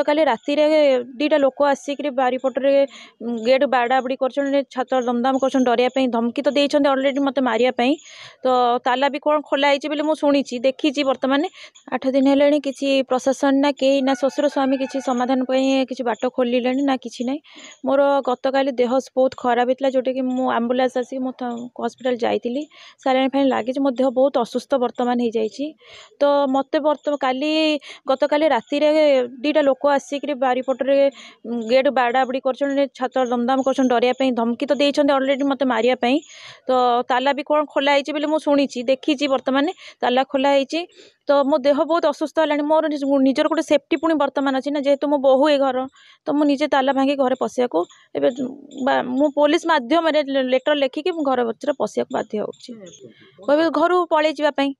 ଗତକାଲି ରାତିରେ ଦୁଇଟା ଲୋକ ଆସିକିରି ବାରିପଟରେ ଗେଟ୍ ବାଡ଼ାବାଡ଼ି କରୁଛନ୍ତି ଛାତ ଦମଦାମ କରୁଛନ୍ତି ଡରିବା ପାଇଁ ଧମକି ତ ଦେଇଛନ୍ତି ଅଲରେଡ଼ି ମୋତେ ମାରିବା ପାଇଁ ତ ତାଲା ବି କ'ଣ ଖୋଲା ହେଇଛି ବୋଲି ମୁଁ ଶୁଣିଛି ଦେଖିଛି ବର୍ତ୍ତମାନ ଆଠ ଦିନ ହେଲାଣି କିଛି ପ୍ରଶାସନ ନା କେହି ନା ଶ୍ୱଶୁର ସ୍ୱାମୀ କିଛି ସମାଧାନ ପାଇଁ କିଛି ବାଟ ଖୋଲିଲେଣି ନା କିଛି ନାହିଁ ମୋର ଗତକାଲି ଦେହ ବହୁତ ଖରାପ ହେଇଥିଲା ଯେଉଁଟାକି ମୁଁ ଆମ୍ବୁଲାନ୍ସ ଆସିକି ମୁଁ ହସ୍ପିଟାଲ ଯାଇଥିଲି ସାରିଆଣି ଫାଇନ୍ ଲାଗିଛି ମୋ ଦେହ ବହୁତ ଅସୁସ୍ଥ ବର୍ତ୍ତମାନ ହେଇଯାଇଛି ତ ମୋତେ ବର୍ତ୍ତମାନ କାଲି ଗତକାଲି ରାତିରେ ଦୁଇଟା ଲୋକ आसिक बारिपटे गेट बाड़ाबड़ी कर छात दमदम कर डरिया धमकी तो देखते अलरेडी मत मारे तो ताला भी कौन खोलाई बोले मुझे शुणी देखी बर्तमान ताला खोलाई तो मो देह बहुत असुस्थ है मोर निजर गोटे सेफ्टी पुणी बर्तमान अच्छी ना जेहेतु मो बहु ये घर तो मुझे निजे ताला भांगी घर पशाक मुझ पुलिस मध्यम लेटर लिखिकी घर भर पशाक बाध्य हो घर पलिजापी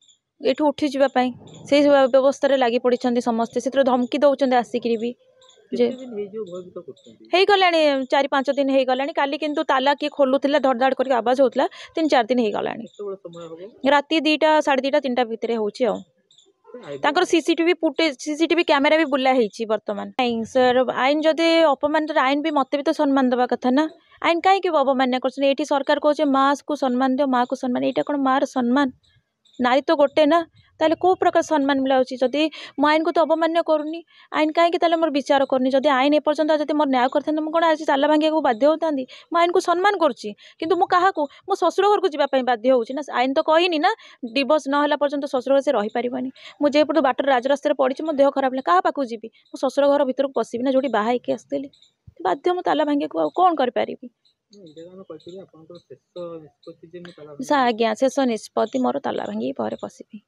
यूँ उठी जावाई व्यवस्था लग पड़ते समस्ते से धमकी दौरान आसिक चार पांच दिन हो गला कल ताला किए खोलू धड़धड़ कर आवाज होता तीन चार दिन हो गला रात दीटा साढ़े दीटा तीन टाइम भाई हूँ तांकर सीसीटीवी फुटेज सीसीटीवी कैमेरा भी बुला है बर्तमान नहीं सर आईन जदि अपमान आईन भी मत भी तो सम्मान देवा कथा ना आईन कहीं अवमान्य कर सरकार कहे माँ को सम्मान दि माँ को सम्मान ये कौन मार सम्मान ନାରୀ ତ ଗୋଟେ ନା ତାହେଲେ କେଉଁ ପ୍ରକାର ସମ୍ମାନ ମିଳାଉଛି ଯଦି ମୁଁ ଆଇନକୁ ତ ଅବମାନନା କରୁନି ଆଇନ କାହିଁକି ତାହେଲେ ମୋର ବିଚାର କରୁନି ଯଦି ଆଇନ ଏପର୍ଯ୍ୟନ୍ତ ଯଦି ମୋର ନ୍ୟାୟ କରିଥାନ୍ତା ମୁଁ କ'ଣ ଆଜି ତାଲା ଭାଙ୍ଗିବାକୁ ବାଧ୍ୟ ହେଉଥାନ୍ତି ମୁଁ ଆଇନକୁ ସମ୍ମାନ କରୁଛି କିନ୍ତୁ ମୁଁ କାହାକୁ ମୋ ଶ୍ୱଶୁର ଘରକୁ ଯିବା ପାଇଁ ବାଧ୍ୟ ହେଉଛି ନା ଆଇନ ତ କହିନି ନା ଡିଭୋର୍ସ ନ ହେଲା ପର୍ଯ୍ୟନ୍ତ ଶ୍ୱଶୁର ଘରେ ସେ ରହିପାରିବନି ମୁଁ ଯେପଟୁ ବାଟରେ ରାଜରାସ୍ତାରେ ପଡ଼ିଛି ମୋ ଦେହ ଖରାପ ହେଲା କାହା ପାଖକୁ ଯିବି ମୁଁ ଶ୍ୱଶୁର ଘର ଭିତରକୁ ପଶିବି ନା ଯେଉଁଠି ବାହା ହେଇକି ଆସିଥିଲି ବାଧ୍ୟ ମୁଁ ତାଲା ଭାଙ୍ଗିବାକୁ ଆଉ କ'ଣ କରିପାରିବି ଆଜ୍ଞା ଶେଷ ନିଷ୍ପତ୍ତି ମୋର ତାଲା ଭାଙ୍ଗି ପରେ ପଶିବି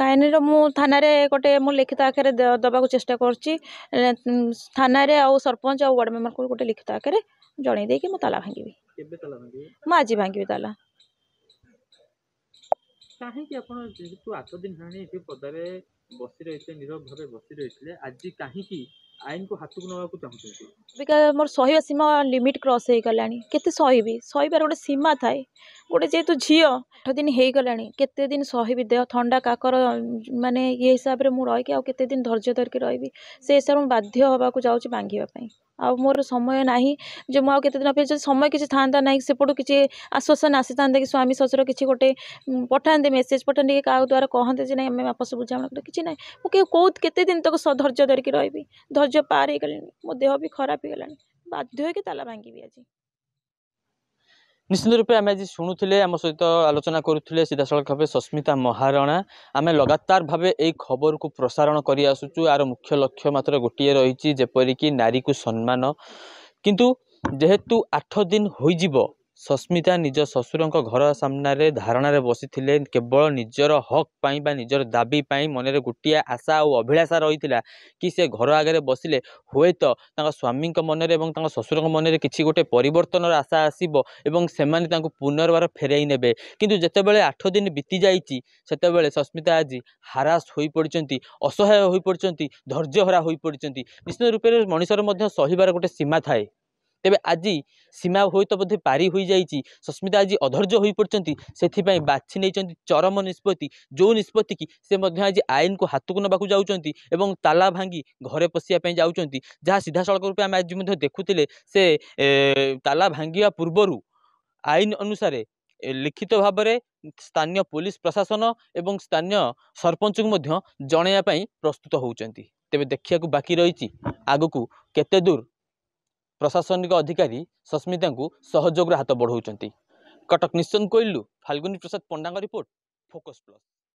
କାହିଁକିନା ମୁଁ ଥାନାରେ ଗୋଟେ ମୁଁ ଲିଖିତ ଆକାରରେ ଦେବାକୁ ଚେଷ୍ଟା କରୁଛି ଥାନାରେ ଆଉ ସରପଞ୍ଚ ଆଉ ୱାର୍ଡ଼ ମେମ୍ବରଙ୍କୁ ଗୋଟେ ଲିଖିତ ଆକାରରେ ଜଣେଇ ଦେଇକି ମୁଁ ତାଲା ଭାଙ୍ଗିବି ମୁଁ ଆଜି ଭାଙ୍ଗିବି ତାଲା କାହିଁକି ଆପଣ ଯେହେତୁ ଆଠ ଦିନ ହେଲାଣି ଏଠି ପଦାରେ ବସି ରହିଥିଲେ ନିରବ ଭାବେ ବସି ରହିଥିଲେ ଆଜି କାହିଁକି ଆଇନକୁ ହାତକୁ ନେବାକୁ ଚାହୁଁଛନ୍ତି ଅବିକା ମୋର ସହିବା ସୀମା ଲିମିଟ୍ କ୍ରସ୍ ହେଇଗଲାଣି କେତେ ସହିବି ସହିବାର ଗୋଟେ ସୀମା ଥାଏ ଗୋଟେ ଯେହେତୁ ଝିଅ ଆଠ ଦିନ ହେଇଗଲାଣି କେତେ ଦିନ ସହିବି ଦେହ ଥଣ୍ଡା କାକର ମାନେ ଇଏ ହିସାବରେ ମୁଁ ରହିକି ଆଉ କେତେ ଦିନ ଧୈର୍ଯ୍ୟ ଧରିକି ରହିବି ସେ ହିସାବରେ ମୁଁ ବାଧ୍ୟ ହେବାକୁ ଯାଉଛି ଭାଙ୍ଗିବା ପାଇଁ ଆଉ ମୋର ସମୟ ନାହିଁ ଯେ ମୁଁ ଆଉ କେତେ ଦିନ ଅପେକ୍ଷା ଯଦି ସମୟ କିଛି ଥାଆନ୍ତା ନାହିଁ ସେପଟୁ କିଛି ଆଶ୍ୱାସନା ଆସିଥାନ୍ତା କି ସ୍ୱାମୀ ଶ୍ୱଶୁର କିଛି ଗୋଟେ ପଠାନ୍ତେ ମେସେଜ୍ ପଠାନ୍ତେ କି କାହା ଦ୍ୱାରା କହନ୍ତେ ଯେ ନାହିଁ ଆମେ ଆପସ ବୁଝାମଣା କରିବା କିଛି ନାହିଁ ମୁଁ କେଉଁ କେଉଁ କେତେ ଦିନ ତକ ଧୈର୍ଯ୍ୟ ଧରିକି ରହିବି ଧୈର୍ଯ୍ୟ ପାର ହେଇଗଲିଣି ମୋ ଦେହ ବି ଖରାପ ହେଇଗଲାଣି ବାଧ୍ୟ ହେଇକି ତାଲା ଭାଙ୍ଗିବି ଆଜି ନିଶ୍ଚିନ୍ତ ରୂପେ ଆମେ ଆଜି ଶୁଣୁଥିଲେ ଆମ ସହିତ ଆଲୋଚନା କରୁଥିଲେ ସିଧାସଳଖ ଭାବେ ସସ୍ମିତା ମହାରଣା ଆମେ ଲଗାତାର ଭାବେ ଏହି ଖବରକୁ ପ୍ରସାରଣ କରିଆସୁଛୁ ଏହାର ମୁଖ୍ୟ ଲକ୍ଷ୍ୟ ମାତ୍ର ଗୋଟିଏ ରହିଛି ଯେପରିକି ନାରୀକୁ ସମ୍ମାନ କିନ୍ତୁ ଯେହେତୁ ଆଠ ଦିନ ହୋଇଯିବ ସସ୍ମିତା ନିଜ ଶ୍ୱଶୁରଙ୍କ ଘର ସାମ୍ନାରେ ଧାରଣାରେ ବସିଥିଲେ କେବଳ ନିଜର ହକ୍ ପାଇଁ ବା ନିଜର ଦାବି ପାଇଁ ମନରେ ଗୋଟିଏ ଆଶା ଆଉ ଅଭିଳାଷା ରହିଥିଲା କି ସେ ଘର ଆଗରେ ବସିଲେ ହୁଏତ ତାଙ୍କ ସ୍ୱାମୀଙ୍କ ମନରେ ଏବଂ ତାଙ୍କ ଶ୍ୱଶୁରଙ୍କ ମନରେ କିଛି ଗୋଟେ ପରିବର୍ତ୍ତନର ଆଶା ଆସିବ ଏବଂ ସେମାନେ ତାଙ୍କୁ ପୁନର୍ବାର ଫେରାଇ ନେବେ କିନ୍ତୁ ଯେତେବେଳେ ଆଠ ଦିନ ବିତିଯାଇଛି ସେତେବେଳେ ସସ୍ମିତା ଆଜି ହାରାସ ହୋଇପଡ଼ିଛନ୍ତି ଅସହାୟ ହୋଇପଡ଼ିଛନ୍ତି ଧୈର୍ଯ୍ୟହରା ହୋଇପଡ଼ିଛନ୍ତି ନିଶ୍ଚିତ ରୂପରେ ମଣିଷର ମଧ୍ୟ ସହିବାର ଗୋଟେ ସୀମା ଥାଏ ତେବେ ଆଜି ସୀମା ହୁଏତ ବୋଧେ ପାରି ହୋଇଯାଇଛି ସସ୍ମିତା ଆଜି ଅଧୈର୍ଯ୍ୟ ହୋଇପଡ଼ିଛନ୍ତି ସେଥିପାଇଁ ବାଛି ନେଇଛନ୍ତି ଚରମ ନିଷ୍ପତ୍ତି ଯେଉଁ ନିଷ୍ପତ୍ତିକି ସେ ମଧ୍ୟ ଆଜି ଆଇନକୁ ହାତକୁ ନେବାକୁ ଯାଉଛନ୍ତି ଏବଂ ତାଲା ଭାଙ୍ଗି ଘରେ ପଶିବା ପାଇଁ ଯାଉଛନ୍ତି ଯାହା ସିଧାସଳଖ ରୂପେ ଆମେ ଆଜି ମଧ୍ୟ ଦେଖୁଥିଲେ ସେ ତାଲା ଭାଙ୍ଗିବା ପୂର୍ବରୁ ଆଇନ ଅନୁସାରେ লিখিত ভাবে স্থানীয় পুলিশ প্রশাসন এবং স্থানীয় সরপঞ্চক মধ্য জনাইয়া প্রস্তুত হচ্ছেন তেমনি দেখা বাকি রয়েছে আগুক কেতে দূর ପ୍ରଶାସନିକ ଅଧିକାରୀ ସସ୍ମିତାଙ୍କୁ ସହଯୋଗର ହାତ ବଢ଼ାଉଛନ୍ତି କଟକ ନିଶ୍ଚନ କୋଇଲରୁ ଫାଲ୍ଗୁନୀ ପ୍ରସାଦ ପଣ୍ଡାଙ୍କ ରିପୋର୍ଟ ଫୋକସ୍ ପ୍ଲସ୍